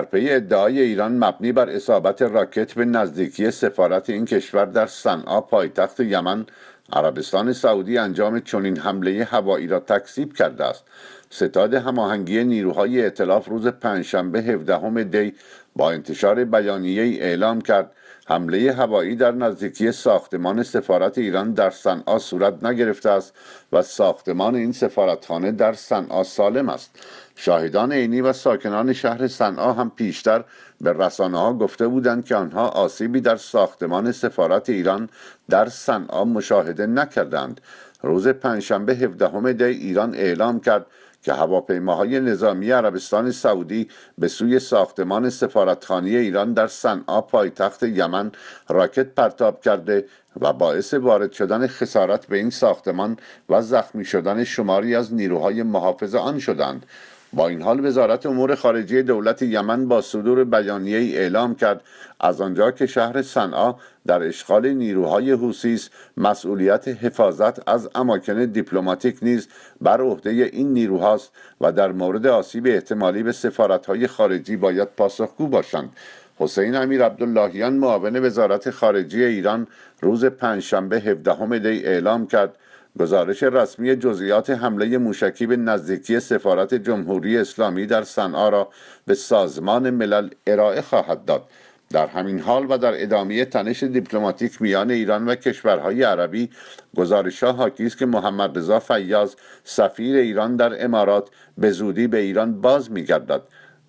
در پی ادعای ایران مبنی بر اصابت راکت به نزدیکی سفارت این کشور در صنعا پایتخت یمن عربستان سعودی انجام چنین حمله هوایی را تکذیب کرده است ستاد هماهنگی نیروهای اطلاف روز پنجشنبه 17 دی با انتشار بیانیه اعلام کرد حمله هوایی در نزدیکی ساختمان سفارت ایران در صنعا صورت نگرفته است و ساختمان این سفارتخانه در صنعا سالم است شاهدان عینی و ساکنان شهر صنعا هم پیشتر به رسانه ها گفته بودند که آنها آسیبی در ساختمان سفارت ایران در صنعا مشاهده نکردند روز پنجشنبه 17 دی ایران اعلام کرد که هواپیماهای نظامی عربستان سعودی به سوی ساختمان سفارتخانه ایران در صنعا پایتخت یمن راکت پرتاب کرده و باعث وارد شدن خسارت به این ساختمان و زخمی شدن شماری از نیروهای محافظ آن شدند با این حال وزارت امور خارجه دولت یمن با صدور بیانیه ای اعلام کرد از آنجا که شهر صنعا در اشغال نیروهای حوسی است مسئولیت حفاظت از اماکن دیپلماتیک نیز بر عهده این نیروهاست و در مورد آسیب احتمالی به سفارتهای خارجی باید پاسخگو باشند حسین امیر عبداللهیان معاون وزارت خارجه ایران روز پنجشنبه 17 دی اعلام کرد گزارش رسمی جزئیات حمله موشکی به نزدیکی سفارت جمهوری اسلامی در صنعا را به سازمان ملل ارائه خواهد داد در همین حال و در ادامه تنش دیپلماتیک میان ایران و کشورهای عربی گزارش ها حاکی است که محمد رضا فیاض سفیر ایران در امارات به زودی به ایران باز میگردد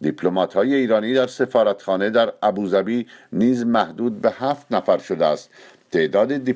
دیپلمات های ایرانی در سفارتخانه در ابوظبی نیز محدود به هفت نفر شده است تعداد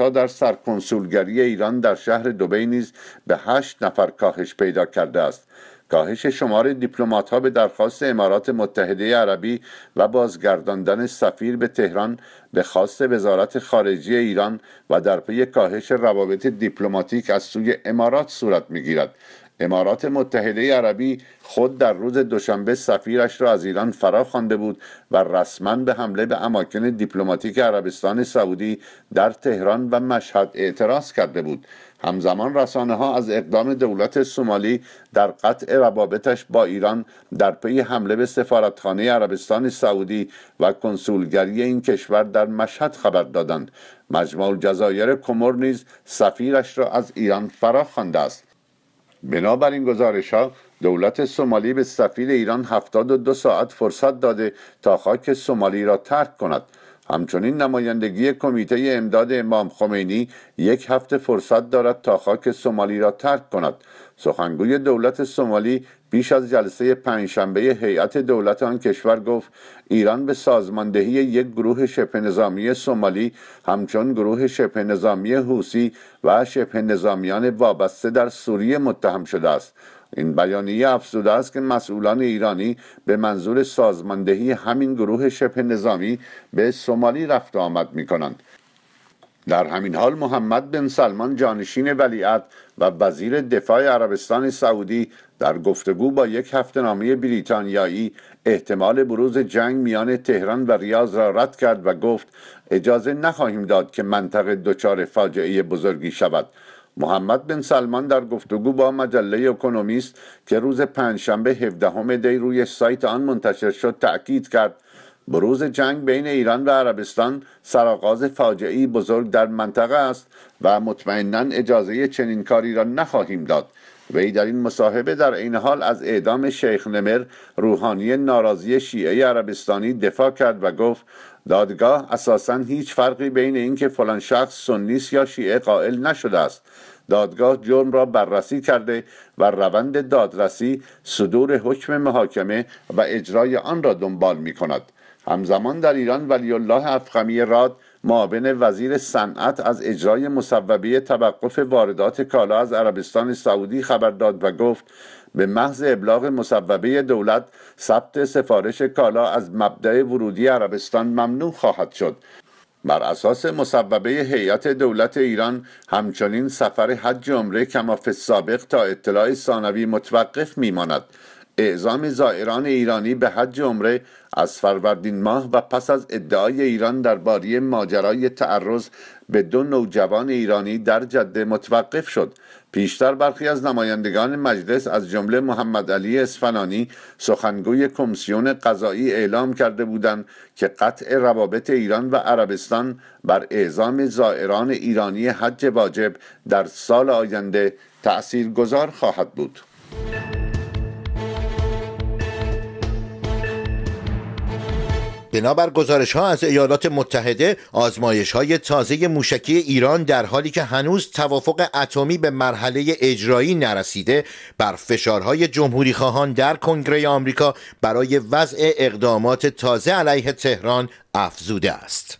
ها در سرکنسولگری ایران در شهر دبی نیز به هشت نفر کاهش پیدا کرده است کاهش شمار دیپلمات ها به درخواست امارات متحده عربی و بازگرداندن سفیر به تهران به خواست وزارت خارجه ایران و در پی کاهش روابط دیپلماتیک از سوی امارات صورت میگیرد امارات متحده عربی خود در روز دوشنبه سفیرش را از ایران فرا خوانده بود و رسما به حمله به اماکن دیپلماتیک عربستان سعودی در تهران و مشهد اعتراض کرده بود همزمان رسانه ها از اقدام دولت سومالی در قطع روابطش با ایران در پی حمله به سفارتخانه عربستان سعودی و کنسولگری این کشور در مشهد خبر دادند مجموع الجزایر کمور نیز سفیرش را از ایران فرا خوانده است بنابراین گزارش ها دولت سومالی به سفیر ایران 72 ساعت فرصت داده تا خاک سومالی را ترک کند همچنین نمایندگی کمیته امداد امام خمینی یک هفته فرصت دارد تا خاک سومالی را ترک کند سخنگوی دولت سومالی پیش از جلسه پنجشنبه هیئت دولت آن کشور گفت ایران به سازماندهی یک گروه شبه نظامی سومالی همچون گروه شبه نظامی حوسی و شبه نظامیان وابسته در سوریه متهم شده است این بیانیه افزوده است که مسئولان ایرانی به منظور سازماندهی همین گروه شبه نظامی به سومالی رفت آمد می کنند در همین حال محمد بن سلمان جانشین ولیعت و وزیر دفاع عربستان سعودی در گفتگو با یک هفته نامه بریتانیایی احتمال بروز جنگ میان تهران و ریاض را رد کرد و گفت اجازه نخواهیم داد که منطقه دچار فاجعه بزرگی شود محمد بن سلمان در گفتگو با مجله اکونومیست که روز پنجشنبه 17 دی روی سایت آن منتشر شد تأکید کرد بروز جنگ بین ایران و عربستان سرآغاز فاجعی بزرگ در منطقه است و مطمئنا اجازه چنین کاری را نخواهیم داد وی در این مصاحبه در این حال از اعدام شیخ نمر روحانی ناراضی شیعه عربستانی دفاع کرد و گفت دادگاه اساسا هیچ فرقی بین اینکه فلان شخص سنیس یا شیعه قائل نشده است دادگاه جرم را بررسی کرده و روند دادرسی صدور حکم محاکمه و اجرای آن را دنبال می کند همزمان در ایران ولی الله افخمی راد معاون وزیر صنعت از اجرای مصوبه توقف واردات کالا از عربستان سعودی خبر داد و گفت به محض ابلاغ مصوبه دولت ثبت سفارش کالا از مبدا ورودی عربستان ممنوع خواهد شد بر اساس مصوبه هیئت دولت ایران همچنین سفر حج عمره کما سابق تا اطلاع ثانوی متوقف میماند اعزام زائران ایرانی به حج عمره از فروردین ماه و پس از ادعای ایران درباره ماجرای تعرض به دو نوجوان ایرانی در جده متوقف شد پیشتر برخی از نمایندگان مجلس از جمله محمد علی اسفنانی سخنگوی کمیسیون قضایی اعلام کرده بودند که قطع روابط ایران و عربستان بر اعزام زائران ایرانی حج واجب در سال آینده تأثیر گذار خواهد بود بنابر گزارش ها از ایالات متحده آزمایش های تازه موشکی ایران در حالی که هنوز توافق اتمی به مرحله اجرایی نرسیده بر فشارهای جمهوری خواهان در کنگره آمریکا برای وضع اقدامات تازه علیه تهران افزوده است.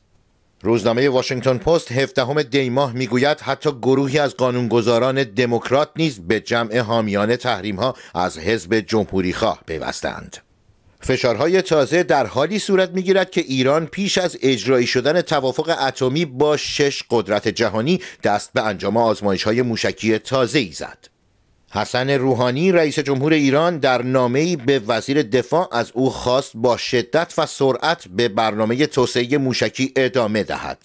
روزنامه واشنگتن پست 17 دی ماه میگوید حتی گروهی از قانونگذاران دموکرات نیز به جمع حامیان تحریم ها از حزب جمهوری خواه پیوستند. فشارهای تازه در حالی صورت میگیرد که ایران پیش از اجرایی شدن توافق اتمی با شش قدرت جهانی دست به انجام آزمایش های موشکی تازه ای زد. حسن روحانی رئیس جمهور ایران در نامه‌ای به وزیر دفاع از او خواست با شدت و سرعت به برنامه توسعه موشکی ادامه دهد.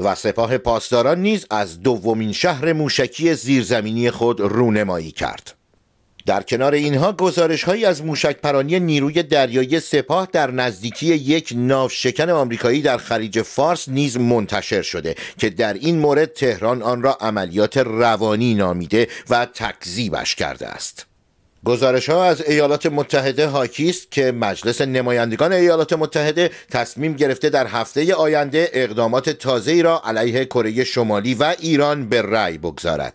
و سپاه پاسداران نیز از دومین شهر موشکی زیرزمینی خود رونمایی کرد. در کنار اینها گزارش از موشک پرانی نیروی دریایی سپاه در نزدیکی یک ناو شکن آمریکایی در خلیج فارس نیز منتشر شده که در این مورد تهران آن را عملیات روانی نامیده و تکذیبش کرده است. گزارش ها از ایالات متحده حاکی است که مجلس نمایندگان ایالات متحده تصمیم گرفته در هفته آینده اقدامات تازه‌ای را علیه کره شمالی و ایران به رأی بگذارد.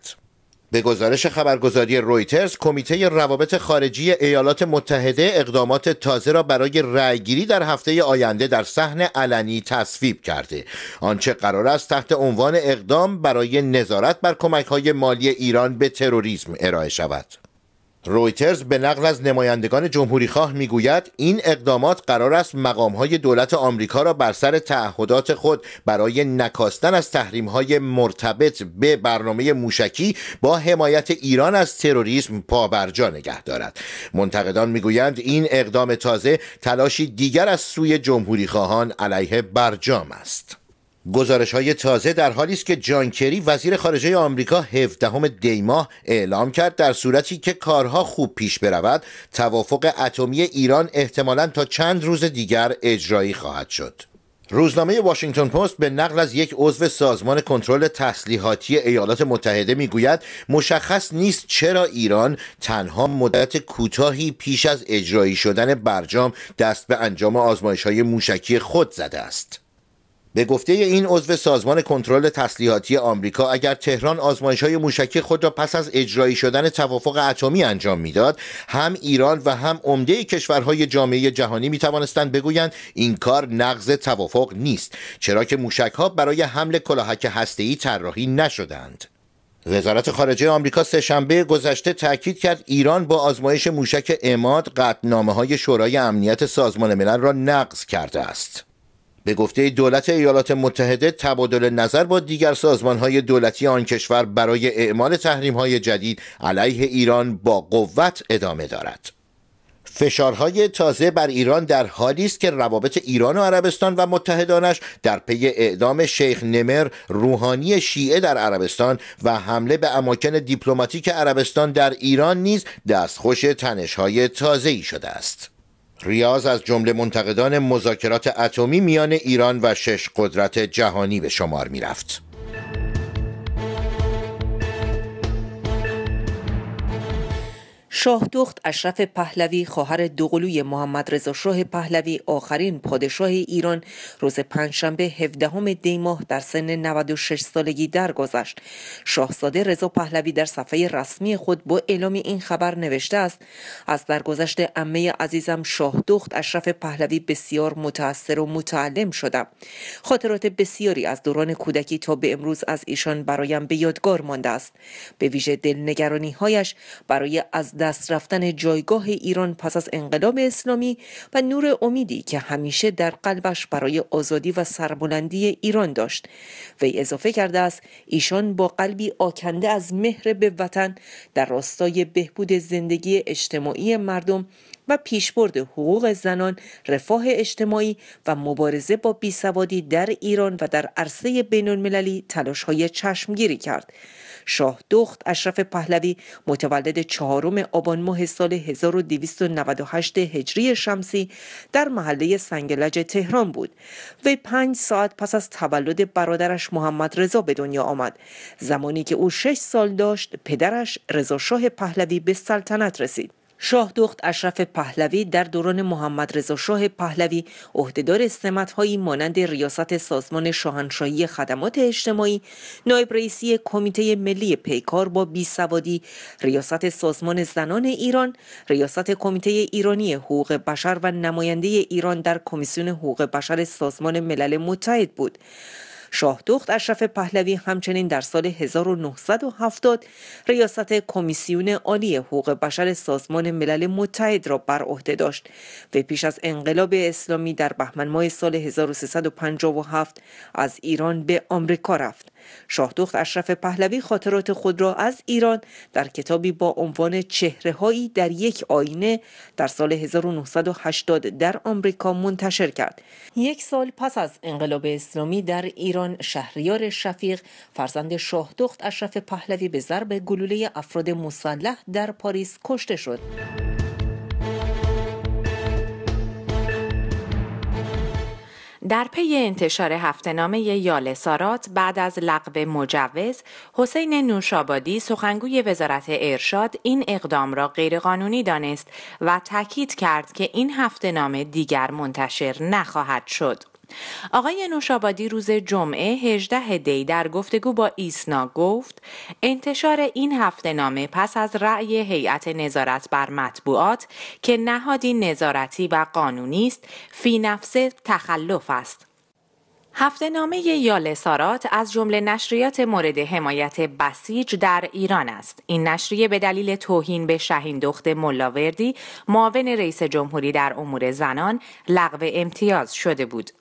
به گزارش خبرگزاری رویترز کمیته روابط خارجی ایالات متحده اقدامات تازه را برای رأیگیری در هفته آینده در صحن علنی تصویب کرده آنچه قرار است تحت عنوان اقدام برای نظارت بر های مالی ایران به تروریسم ارائه شود رویترز به نقل از نمایندگان می میگوید این اقدامات قرار است های دولت آمریکا را بر سر تعهدات خود برای نکاستن از های مرتبط به برنامه موشکی با حمایت ایران از تروریسم پابرجا نگه دارد منتقدان میگویند این اقدام تازه تلاشی دیگر از سوی خواهان علیه برجام است گزارش های تازه در حالی است که جان کری وزیر خارجه آمریکا 17 دیماه اعلام کرد در صورتی که کارها خوب پیش برود توافق اتمی ایران احتمالا تا چند روز دیگر اجرایی خواهد شد. روزنامه واشنگتن پست به نقل از یک عضو سازمان کنترل تسلیحاتی ایالات متحده میگوید مشخص نیست چرا ایران تنها مدت کوتاهی پیش از اجرایی شدن برجام دست به انجام آزمایش های موشکی خود زده است. به گفته این عضو سازمان کنترل تسلیحاتی آمریکا اگر تهران آزمایش های موشکی خود را پس از اجرایی شدن توافق اتمی انجام میداد هم ایران و هم عمده کشورهای جامعه جهانی می توانستند بگویند این کار نقض توافق نیست چرا که موشک ها برای حمل کلاهک هسته‌ای طراحی نشدند وزارت خارجه آمریکا سهشنبه گذشته تاکید کرد ایران با آزمایش موشک اماد قطنامه های شورای امنیت سازمان ملل را نقض کرده است به گفته دولت ایالات متحده تبادل نظر با دیگر های دولتی آن کشور برای اعمال های جدید علیه ایران با قوت ادامه دارد. فشارهای تازه بر ایران در حالی است که روابط ایران و عربستان و متحدانش در پی اعدام شیخ نمر روحانی شیعه در عربستان و حمله به اماکن دیپلماتیک عربستان در ایران نیز دستخوش تنشهای تازه‌ای شده است. ریاض از جمله منتقدان مذاکرات اتمی میان ایران و شش قدرت جهانی به شمار می شاهدخت اشرف پهلوی خواهر دوقلوی محمد رضا شاه پهلوی آخرین پادشاه ایران روز پنجشنبه 17 دی ماه در سن 96 سالگی درگذشت. شاهزاده رضا پهلوی در صفحه رسمی خود با اعلام این خبر نوشته است از درگذشت عمه عزیزم شاهدخت اشرف پهلوی بسیار متأثر و متعلم شدم. خاطرات بسیاری از دوران کودکی تا به امروز از ایشان برایم به یادگار مانده است. به ویژه دلنگرانی برای از دست رفتن جایگاه ایران پس از انقلاب اسلامی و نور امیدی که همیشه در قلبش برای آزادی و سربلندی ایران داشت وی اضافه کرده است ایشان با قلبی آکنده از مهر به وطن در راستای بهبود زندگی اجتماعی مردم و پیشبرد حقوق زنان، رفاه اجتماعی و مبارزه با بیسوادی در ایران و در عرصه بین المللی تلاش های چشمگیری کرد. شاه دخت اشرف پهلوی متولد چهارم آبان ماه سال 1298 هجری شمسی در محله سنگلج تهران بود. و پنج ساعت پس از تولد برادرش محمد رضا به دنیا آمد. زمانی که او شش سال داشت پدرش رضا شاه پهلوی به سلطنت رسید. شاه دخت اشرف پهلوی در دوران محمد رضا شاه پهلوی عهدهدار هایی مانند ریاست سازمان شاهنشاهی خدمات اجتماعی نایب رئیسی کمیته ملی پیکار با بیسوادی ریاست سازمان زنان ایران ریاست کمیته ایرانی حقوق بشر و نماینده ایران در کمیسیون حقوق بشر سازمان ملل متحد بود شاهدخت اشرف پهلوی همچنین در سال 1970 ریاست کمیسیون عالی حقوق بشر سازمان ملل متحد را بر عهده داشت و پیش از انقلاب اسلامی در بهمن ماه سال 1357 از ایران به آمریکا رفت شاهدخت اشرف پهلوی خاطرات خود را از ایران در کتابی با عنوان چهرههایی در یک آینه در سال 1980 در آمریکا منتشر کرد یک سال پس از انقلاب اسلامی در ایران شهریار شفیق فرزند شاهدخت اشرف پهلوی به ضرب گلوله افراد مسلح در پاریس کشته شد در پی انتشار هفتهنامه یال سارات بعد از لغو مجوز، حسین نوشابادی سخنگوی وزارت ارشاد این اقدام را غیرقانونی دانست و تاکید کرد که این هفتنامه دیگر منتشر نخواهد شد. آقای نوشابادی روز جمعه 18 دی در گفتگو با ایسنا گفت انتشار این هفته نامه پس از رأی هیئت نظارت بر مطبوعات که نهادی نظارتی و قانونی است فی نفس تخلف است هفته نامه یال سارات از جمله نشریات مورد حمایت بسیج در ایران است. این نشریه به دلیل توهین به شهین دخت ملاوردی معاون رئیس جمهوری در امور زنان لغو امتیاز شده بود.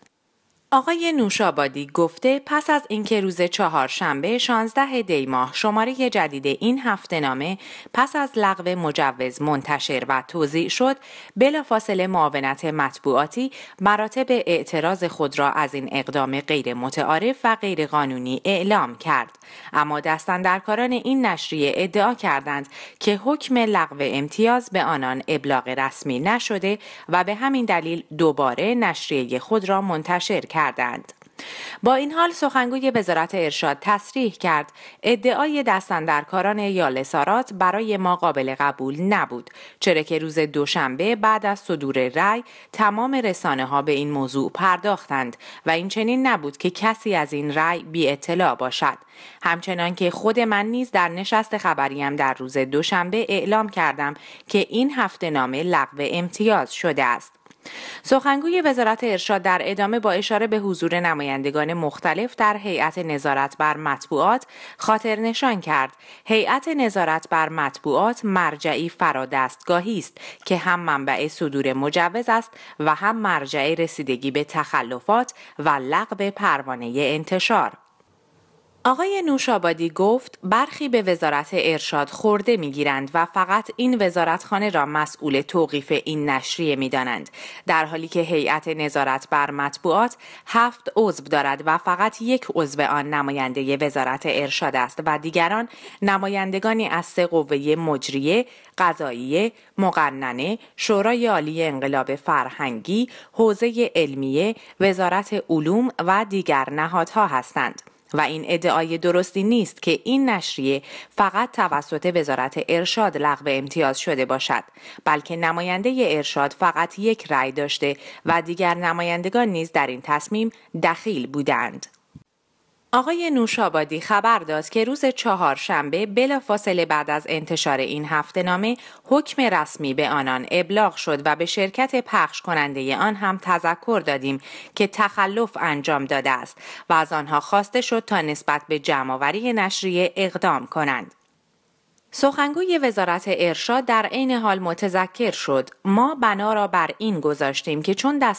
آقای نوشابادی گفته پس از اینکه روز چهارشنبه 16 دی ماه شماره جدید این هفته نامه پس از لغو مجوز منتشر و توضیع شد بلافاصله معاونت مطبوعاتی مراتب اعتراض خود را از این اقدام غیر متعارف و غیر قانونی اعلام کرد اما دستاندرکاران این نشریه ادعا کردند که حکم لغو امتیاز به آنان ابلاغ رسمی نشده و به همین دلیل دوباره نشریه خود را منتشر کرد کردند. با این حال سخنگوی وزارت ارشاد تصریح کرد ادعای دستندرکاران یا لسارات برای ما قابل قبول نبود چرا که روز دوشنبه بعد از صدور رأی تمام رسانه ها به این موضوع پرداختند و این چنین نبود که کسی از این رأی بی اطلاع باشد همچنان که خود من نیز در نشست خبریم در روز دوشنبه اعلام کردم که این هفته نامه لغو امتیاز شده است سخنگوی وزارت ارشاد در ادامه با اشاره به حضور نمایندگان مختلف در هیئت نظارت بر مطبوعات خاطر نشان کرد هیئت نظارت بر مطبوعات مرجعی فرادستگاهی است که هم منبع صدور مجوز است و هم مرجع رسیدگی به تخلفات و لغو پروانه انتشار آقای نوشابادی گفت برخی به وزارت ارشاد خورده میگیرند و فقط این وزارتخانه را مسئول توقیف این نشریه میدانند در حالی که هیئت نظارت بر مطبوعات هفت عضو دارد و فقط یک عضو آن نماینده وزارت ارشاد است و دیگران نمایندگانی از سه قوه مجریه قضاییه مقننه شورای عالی انقلاب فرهنگی حوزه علمیه وزارت علوم و دیگر نهادها هستند و این ادعای درستی نیست که این نشریه فقط توسط وزارت ارشاد لغو امتیاز شده باشد بلکه نماینده ارشاد فقط یک رأی داشته و دیگر نمایندگان نیز در این تصمیم دخیل بودند آقای نوشابادی خبر داد که روز چهارشنبه بلافاصله بعد از انتشار این هفته نامه حکم رسمی به آنان ابلاغ شد و به شرکت پخش کننده آن هم تذکر دادیم که تخلف انجام داده است و از آنها خواسته شد تا نسبت به جمعوری نشریه اقدام کنند. سخنگوی وزارت ارشاد در عین حال متذکر شد ما بنا را بر این گذاشتیم که چون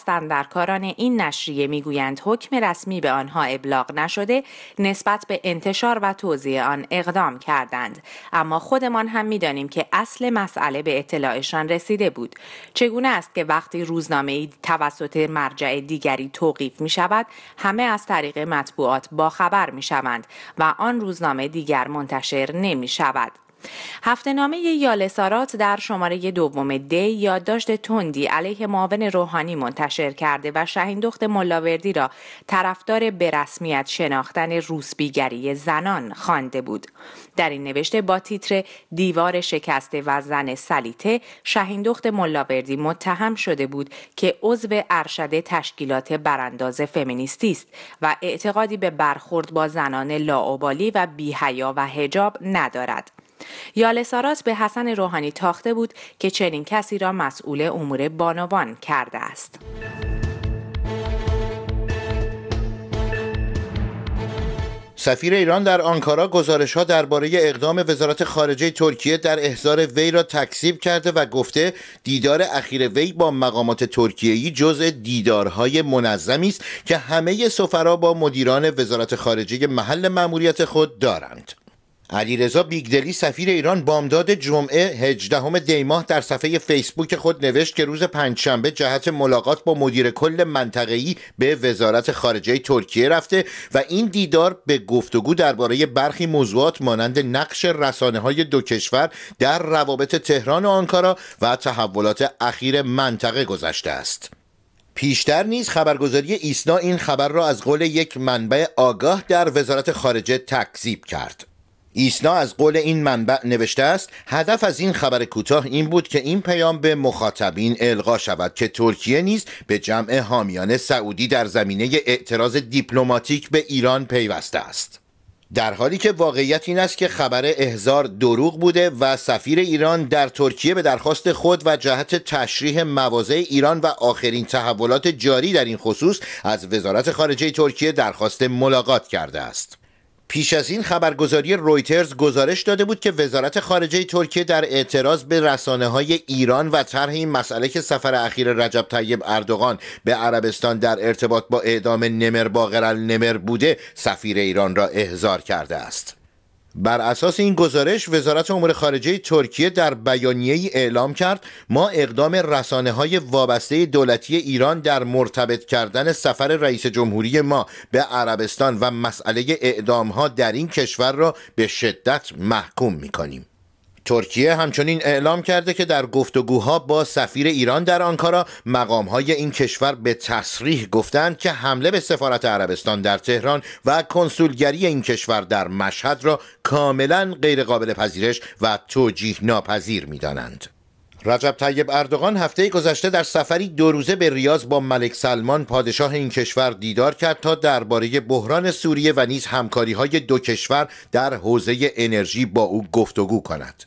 کاران این نشریه میگویند حکم رسمی به آنها ابلاغ نشده نسبت به انتشار و توزیع آن اقدام کردند اما خودمان هم میدانیم که اصل مسئله به اطلاعشان رسیده بود چگونه است که وقتی روزنامه ای توسط مرجع دیگری توقیف می شود همه از طریق مطبوعات باخبر می شوند و آن روزنامه دیگر منتشر نمی شود هفته نامه یال سارات در شماره دوم دی یادداشت تندی علیه معاون روحانی منتشر کرده و شهین دخت ملاوردی را طرفدار به رسمیت شناختن روسبیگری زنان خوانده بود. در این نوشته با تیتر دیوار شکسته و زن سلیته شهین دخت ملاوردی متهم شده بود که عضو ارشد تشکیلات برانداز فمینیستی است و اعتقادی به برخورد با زنان لاعبالی و بیحیا و هجاب ندارد. یال به حسن روحانی تاخته بود که چنین کسی را مسئول امور بانوان کرده است. سفیر ایران در آنکارا گزارش ها درباره اقدام وزارت خارجه ترکیه در احضار وی را تکذیب کرده و گفته دیدار اخیر وی با مقامات ای جزء دیدارهای منظمی است که همه سفرا با مدیران وزارت خارجه محل مأموریت خود دارند. علیرضا بیگدلی سفیر ایران بامداد جمعه 18 دیماه در صفحه فیسبوک خود نوشت که روز پنجشنبه جهت ملاقات با مدیر کل منطقه‌ای به وزارت خارجه ترکیه رفته و این دیدار به گفتگو درباره برخی موضوعات مانند نقش رسانه های دو کشور در روابط تهران و آنکارا و تحولات اخیر منطقه گذشته است. پیشتر نیز خبرگزاری ایسنا این خبر را از قول یک منبع آگاه در وزارت خارجه تکذیب کرد. ایسنا از قول این منبع نوشته است هدف از این خبر کوتاه این بود که این پیام به مخاطبین القا شود که ترکیه نیز به جمع حامیان سعودی در زمینه اعتراض دیپلماتیک به ایران پیوسته است در حالی که واقعیت این است که خبر احزار دروغ بوده و سفیر ایران در ترکیه به درخواست خود و جهت تشریح مواضع ایران و آخرین تحولات جاری در این خصوص از وزارت خارجه ترکیه درخواست ملاقات کرده است پیش از این خبرگزاری رویترز گزارش داده بود که وزارت خارجه ترکیه در اعتراض به رسانه های ایران و طرح این مسئله که سفر اخیر رجب طیب اردوغان به عربستان در ارتباط با اعدام نمر باقر نمر بوده سفیر ایران را احضار کرده است. بر اساس این گزارش وزارت امور خارجه ترکیه در بیانیه ای اعلام کرد ما اقدام رسانه های وابسته دولتی ایران در مرتبط کردن سفر رئیس جمهوری ما به عربستان و مسئله اعدام ها در این کشور را به شدت محکوم می کنیم ترکیه همچنین اعلام کرده که در گفتگوها با سفیر ایران در آنکارا مقامهای این کشور به تصریح گفتند که حمله به سفارت عربستان در تهران و کنسولگری این کشور در مشهد را کاملا غیرقابل پذیرش و توجیه ناپذیر میدانند. رجب طیب اردوغان هفته گذشته در سفری دو روزه به ریاض با ملک سلمان پادشاه این کشور دیدار کرد تا درباره بحران سوریه و نیز همکاری های دو کشور در حوزه انرژی با او گفتگو کند.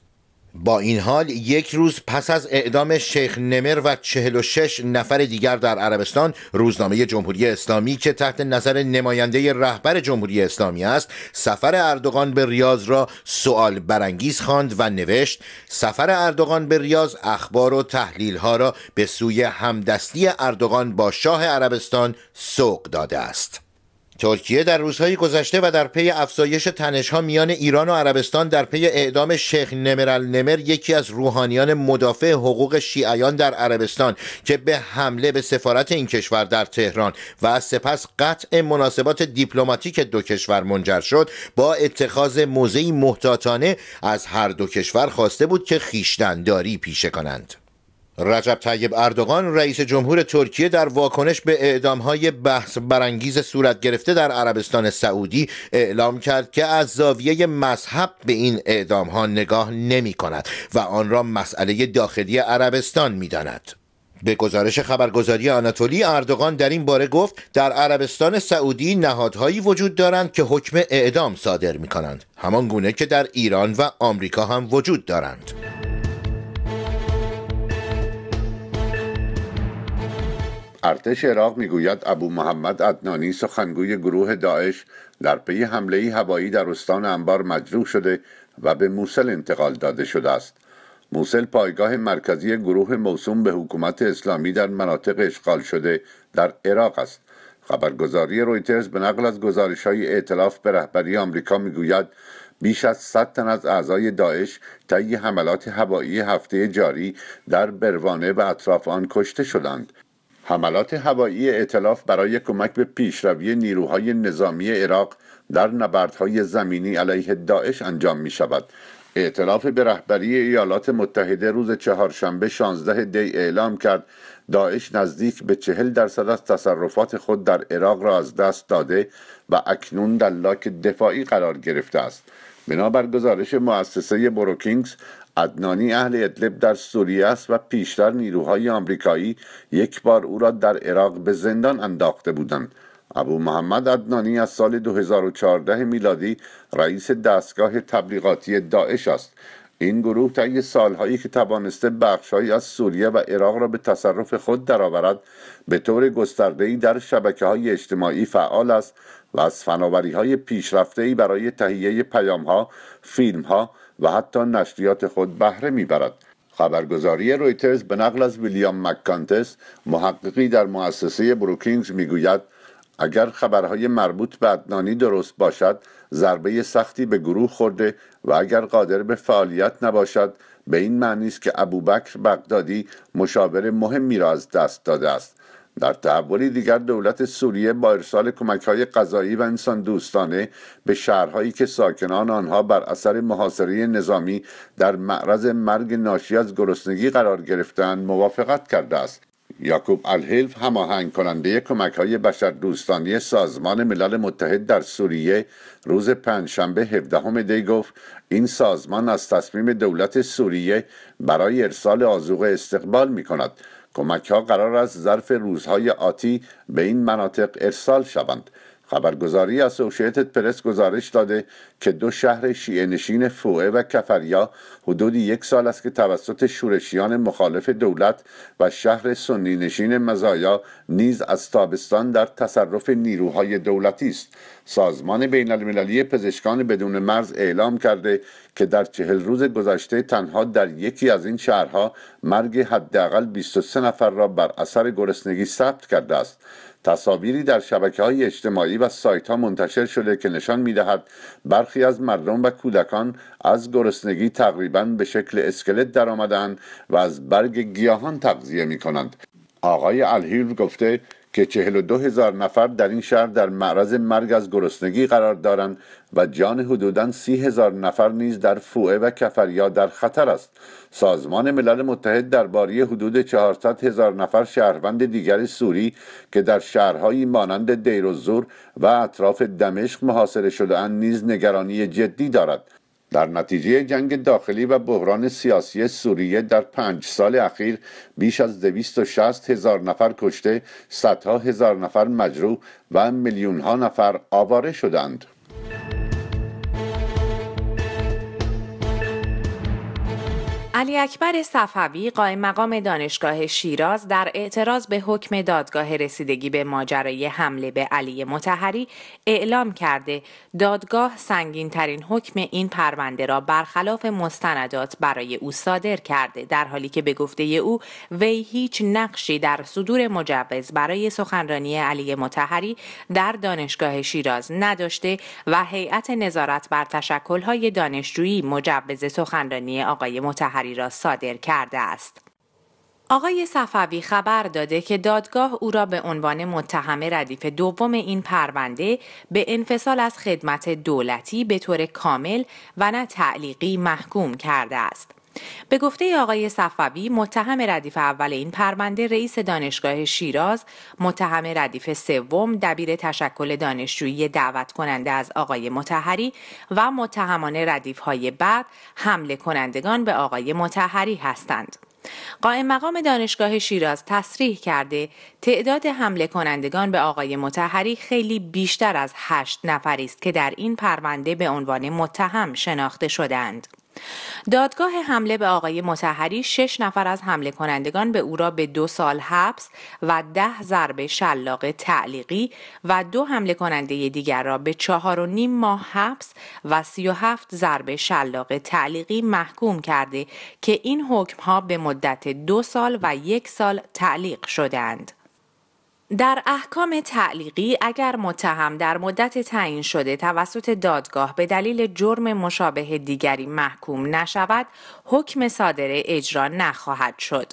با این حال یک روز پس از اعدام شیخ نمر و 46 نفر دیگر در عربستان روزنامه جمهوری اسلامی که تحت نظر نماینده رهبر جمهوری اسلامی است سفر اردوغان به ریاض را سوال برانگیز خواند و نوشت سفر اردوغان به ریاض اخبار و تحلیل ها را به سوی همدستی اردوغان با شاه عربستان سوق داده است ترکیه در روزهای گذشته و در پی افزایش تنشها میان ایران و عربستان در پی اعدام شیخ نمرال نمر یکی از روحانیان مدافع حقوق شیعیان در عربستان که به حمله به سفارت این کشور در تهران و از سپس قطع مناسبات دیپلماتیک دو کشور منجر شد با اتخاذ موضعی محتاطانه از هر دو کشور خواسته بود که خیشتنداری پیشه کنند رجب طیب اردوغان رئیس جمهور ترکیه در واکنش به اعدامهای بحث برانگیز صورت گرفته در عربستان سعودی اعلام کرد که از زاویه مذهب به این اعدامها نگاه نمی کند و آن را مسئله داخلی عربستان می داند. به گزارش خبرگزاری آناتولی اردوغان در این باره گفت در عربستان سعودی نهادهایی وجود دارند که حکم اعدام صادر می کنند همان گونه که در ایران و آمریکا هم وجود دارند ارتش عراق میگوید ابو محمد عدنانی سخنگوی گروه داعش در پی حمله هوایی در استان انبار مجروح شده و به موسل انتقال داده شده است موسل پایگاه مرکزی گروه موسوم به حکومت اسلامی در مناطق اشغال شده در عراق است خبرگزاری رویترز به نقل از گزارش های اعتلاف به رهبری آمریکا میگوید بیش از 100 تن از اعضای داعش طی حملات هوایی هفته جاری در بروانه و اطراف آن کشته شدند حملات هوایی اعتلاف برای کمک به پیشروی نیروهای نظامی عراق در نبردهای زمینی علیه داعش انجام می شود اعتلاف به رهبری ایالات متحده روز چهارشنبه 16 دی اعلام کرد داعش نزدیک به چهل درصد از تصرفات خود در عراق را از دست داده و اکنون در لاک دفاعی قرار گرفته است بنابر گزارش مؤسسه بروکینگز عدنانی اهل ادلب در سوریه است و پیشتر نیروهای آمریکایی یک بار او را در عراق به زندان انداخته بودند ابو محمد عدنانی از سال 2014 میلادی رئیس دستگاه تبلیغاتی داعش است این گروه طی سالهایی که توانسته بخشهایی از سوریه و عراق را به تصرف خود درآورد به طور گستردهای در شبکه های اجتماعی فعال است و از فناوری های پیشرفته برای تهیه پیام ها، فیلم ها، و حتی نشریات خود بهره میبرد خبرگزاری رویترز به نقل از ویلیام مکانتس محققی در مؤسسه بروکینگز میگوید اگر خبرهای مربوط به عدنانی درست باشد ضربه سختی به گروه خورده و اگر قادر به فعالیت نباشد به این معنی است که ابوبکر بغدادی مشاور مهمی را از دست داده است در تحولی دیگر دولت سوریه با ارسال کمک های غذایی و انسان دوستانه به شهرهایی که ساکنان آنها بر اثر محاصره نظامی در معرض مرگ ناشی از گرسنگی قرار گرفتند موافقت کرده است یاکوب الهلف هماهنگ کننده کمک های بشر دوستانی سازمان ملل متحد در سوریه روز پنجشنبه 17 دی گفت این سازمان از تصمیم دولت سوریه برای ارسال آزوغ استقبال می کند کمک ها قرار است ظرف روزهای آتی به این مناطق ارسال شوند خبرگزاری اسوشیتد پرس گزارش داده که دو شهر شیعه نشین فوعه و کفریا حدود یک سال است که توسط شورشیان مخالف دولت و شهر سنی نشین مزایا نیز از تابستان در تصرف نیروهای دولتی است سازمان بین المللی پزشکان بدون مرز اعلام کرده که در چهل روز گذشته تنها در یکی از این شهرها مرگ حداقل 23 نفر را بر اثر گرسنگی ثبت کرده است تصاویری در شبکه های اجتماعی و سایت ها منتشر شده که نشان می دهد برخی از مردم و کودکان از گرسنگی تقریبا به شکل اسکلت در و از برگ گیاهان تغذیه می کنند آقای الهیر گفته که 42 هزار نفر در این شهر در معرض مرگ از گرسنگی قرار دارند و جان حدوداً سی هزار نفر نیز در فوعه و کفریا در خطر است سازمان ملل متحد درباره حدود 400 هزار نفر شهروند دیگر سوری که در شهرهایی مانند دیروزور و اطراف دمشق محاصره شدهاند نیز نگرانی جدی دارد در نتیجه جنگ داخلی و بحران سیاسی سوریه در پنج سال اخیر بیش از شست هزار نفر کشته، صدها هزار نفر مجروح و میلیون ها نفر آواره شدند. علی اکبر صفوی قائم مقام دانشگاه شیراز در اعتراض به حکم دادگاه رسیدگی به ماجرای حمله به علی متحری اعلام کرده دادگاه سنگین ترین حکم این پرونده را برخلاف مستندات برای او صادر کرده در حالی که به گفته او وی هیچ نقشی در صدور مجوز برای سخنرانی علی متحری در دانشگاه شیراز نداشته و هیئت نظارت بر تشکل‌های دانشجویی مجوز سخنرانی آقای متحری را صادر کرده است. آقای صفوی خبر داده که دادگاه او را به عنوان متهم ردیف دوم این پرونده به انفصال از خدمت دولتی به طور کامل و نه تعلیقی محکوم کرده است. به گفته آقای صفوی متهم ردیف اول این پرونده رئیس دانشگاه شیراز متهم ردیف سوم دبیر تشکل دانشجویی دعوت کننده از آقای متحری و متهمان ردیف های بعد حمله کنندگان به آقای متحری هستند. قائم مقام دانشگاه شیراز تصریح کرده تعداد حمله کنندگان به آقای متحری خیلی بیشتر از هشت نفری است که در این پرونده به عنوان متهم شناخته شدند. دادگاه حمله به آقای متحری شش نفر از حمله کنندگان به او را به دو سال حبس و ده ضرب شلاق تعلیقی و دو حمله کننده دیگر را به چهار و نیم ماه حبس و سی و هفت ضرب شلاق تعلیقی محکوم کرده که این حکم ها به مدت دو سال و یک سال تعلیق شدند. در احکام تعلیقی اگر متهم در مدت تعیین شده توسط دادگاه به دلیل جرم مشابه دیگری محکوم نشود، حکم صادره اجرا نخواهد شد.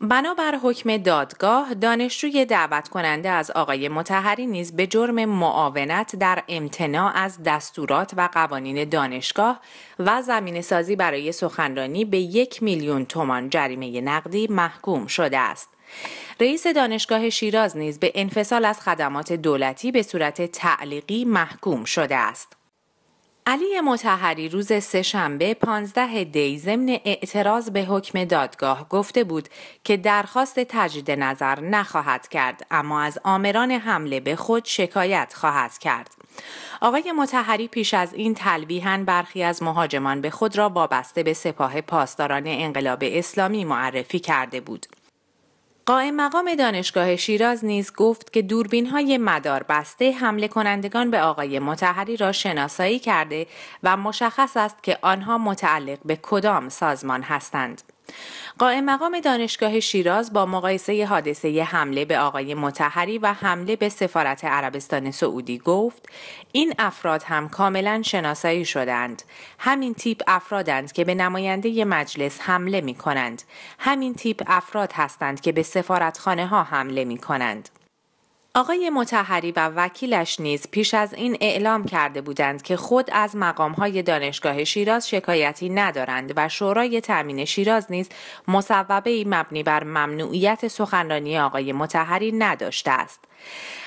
بنابر حکم دادگاه دانشجوی دعوت کننده از آقای متحری نیز به جرم معاونت در امتناع از دستورات و قوانین دانشگاه و زمین سازی برای سخنرانی به یک میلیون تومان جریمه نقدی محکوم شده است. رئیس دانشگاه شیراز نیز به انفصال از خدمات دولتی به صورت تعلیقی محکوم شده است. علی متحری روز شنبه 15 دی ضمن اعتراض به حکم دادگاه گفته بود که درخواست تجدید نظر نخواهد کرد اما از آمران حمله به خود شکایت خواهد کرد. آقای متحری پیش از این تلویحا برخی از مهاجمان به خود را وابسته به سپاه پاسداران انقلاب اسلامی معرفی کرده بود. قائم مقام دانشگاه شیراز نیز گفت که دوربین های مدار بسته حمله کنندگان به آقای متحری را شناسایی کرده و مشخص است که آنها متعلق به کدام سازمان هستند. قائم مقام دانشگاه شیراز با مقایسه حادثه حمله به آقای متحری و حمله به سفارت عربستان سعودی گفت این افراد هم کاملا شناسایی شدند همین تیپ افرادند که به نماینده مجلس حمله می کنند همین تیپ افراد هستند که به سفارتخانه ها حمله می کنند آقای متحری و وکیلش نیز پیش از این اعلام کرده بودند که خود از مقامهای دانشگاه شیراز شکایتی ندارند و شورای تامین شیراز نیز مصوبه مبنی بر ممنوعیت سخنرانی آقای متحری نداشته است.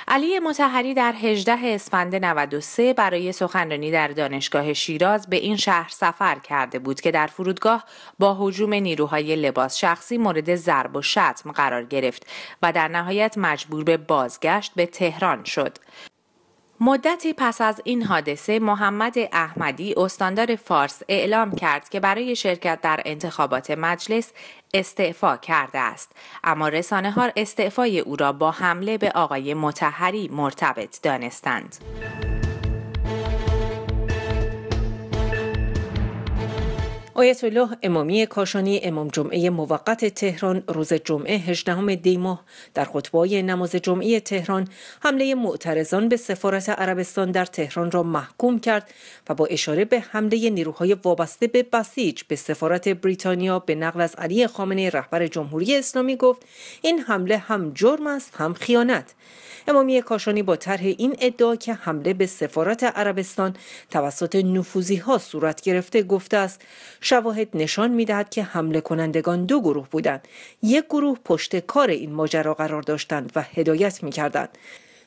علی متحری در 18 اسفند 93 برای سخنرانی در دانشگاه شیراز به این شهر سفر کرده بود که در فرودگاه با حجوم نیروهای لباس شخصی مورد ضرب و شتم قرار گرفت و در نهایت مجبور به بازگشت به تهران شد. مدتی پس از این حادثه محمد احمدی استاندار فارس اعلام کرد که برای شرکت در انتخابات مجلس استعفا کرده است اما رسانه ها استعفای او را با حمله به آقای متحری مرتبط دانستند. آیت الله امامی کاشانی امام جمعه موقت تهران روز جمعه 18 دی ماه در خطبه نماز جمعه تهران حمله معترضان به سفارت عربستان در تهران را محکوم کرد و با اشاره به حمله نیروهای وابسته به بسیج به سفارت بریتانیا به نقل از علی خامنه رهبر جمهوری اسلامی گفت این حمله هم جرم است هم خیانت امامی کاشانی با طرح این ادعا که حمله به سفارت عربستان توسط نفوزی ها صورت گرفته گفته است شواهد نشان میدهد که حمله کنندگان دو گروه بودند یک گروه پشت کار این ماجرا قرار داشتند و هدایت میکردند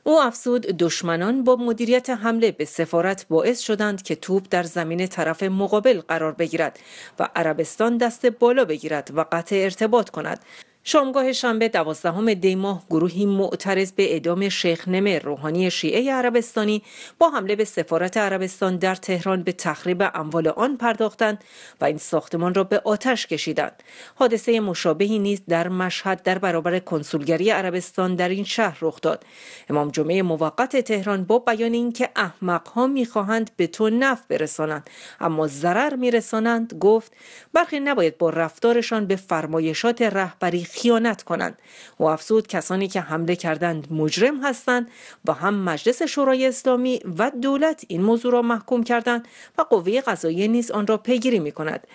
او افزود دشمنان با مدیریت حمله به سفارت باعث شدند که توپ در زمین طرف مقابل قرار بگیرد و عربستان دست بالا بگیرد و قطع ارتباط کند شامگاه شنبه دوازدهم دی ماه گروهی معترض به اعدام شیخ نمر روحانی شیعه عربستانی با حمله به سفارت عربستان در تهران به تخریب اموال آن پرداختند و این ساختمان را به آتش کشیدند حادثه مشابهی نیز در مشهد در برابر کنسولگری عربستان در این شهر رخ داد امام جمعه موقت تهران با بیان اینکه احمقها میخواهند به تو نف برسانند اما ضرر میرسانند گفت برخی نباید با رفتارشان به فرمایشات رهبری خیانت کنند و افزود کسانی که حمله کردند مجرم هستند و هم مجلس شورای اسلامی و دولت این موضوع را محکوم کردند و قوه قضاییه نیز آن را پیگیری می کند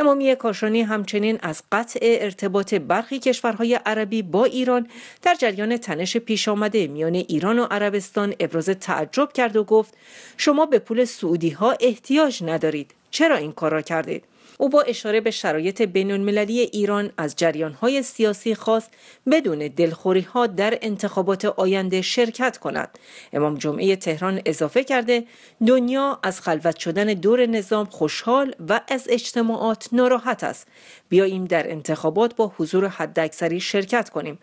امامی کاشانی همچنین از قطع ارتباط برخی کشورهای عربی با ایران در جریان تنش پیش آمده میان ایران و عربستان ابراز تعجب کرد و گفت شما به پول سعودی ها احتیاج ندارید چرا این کار را کردید او با اشاره به شرایط بین المللی ایران از جریانهای سیاسی خواست بدون دلخوری ها در انتخابات آینده شرکت کند. امام جمعه تهران اضافه کرده دنیا از خلوت شدن دور نظام خوشحال و از اجتماعات ناراحت است. بیاییم در انتخابات با حضور حداکثری شرکت کنیم.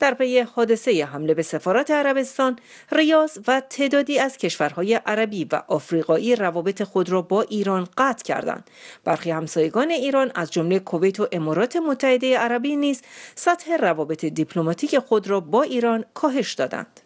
در پی حادثه حمله به سفارت عربستان، ریاض و تعدادی از کشورهای عربی و آفریقایی روابط خود را با ایران قطع کردند. برخی همسایگان ایران از جمله کویت و امارات متحده عربی نیز سطح روابط دیپلماتیک خود را با ایران کاهش دادند.